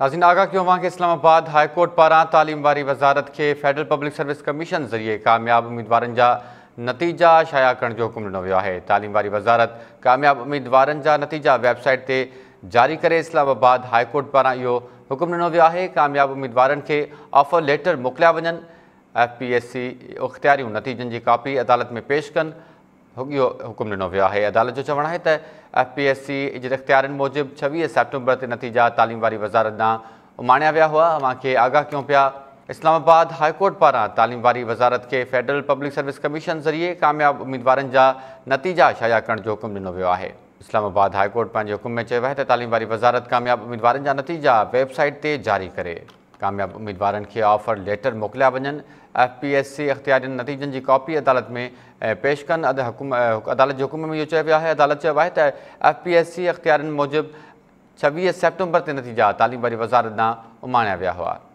नाजिन आगा क्यों वहाँ के इस्लामाबाद हाईकोर्ट पारां तालीम वारी वजारत के फेडरल पब्लिक सर्विस कमीशन ज़रिए कामयाब उम्मीदवारनि जा नतीजा शाया करण जो हुकुम ॾिनो वियो तालीम वारी वज़ारत कामयाब उम्मीदवार जा नतीजा वेबसाइट से जारी कर इस्लामाबाद हाईकोर्ट पारां इहो हुकुम ॾिनो वियो आहे कामयाब उम्मीदवार खे ऑफर लेटर मोकिलिया वन एफ पी एस सी उख़्तियारियूं नतीजन की कापी अदालत में पेश कन হকি হুকুম দিনো ভেয়া হে আদালত চওনা হে তা এফপিএসসি এজ الاختيار موجب 26 সেপ্টেম্বর তে নতিজা তালিম ওয়ारी وزارت না মানিয়া ভেয়া হুয়া হামাকে আগা কিউ পিয়া اسلامাবাদ হাইকোর্ট পাড়া তালিম ওয়ारी وزارت কে ফেডারেল পাবলিক সার্ভিস কমিশন ذریعے कामयाब उमेदवारন জা নতিজা ছায়া করন জো হুকুম দিনো ভেয়া হে اسلامাবাদ হাইকোর্ট পাঞ্জ হুকুম মে চওয়া হে তা তালিম ওয়ारी وزارت कामयाब उमेदवारন জা নতিজা ওয়েবসাইট তে জারি করে कामियाबु उमीदवारनि खे ऑफर लैटर मोकिलिया वञनि एफ पी एस सी अख़्तियारनि नतीजनि जी कॉपी अदालत में पेश कनि अदालत जे हुकुम में इहो चयो वियो आहे अदालत चयो आहे त एफ पी एस सी अख़्तियारनि मूजिबि छवीह सेप्टेंबर ते नतीजा तालीम वारी वज़ारत ॾांहुं उमाणिया विया हुआ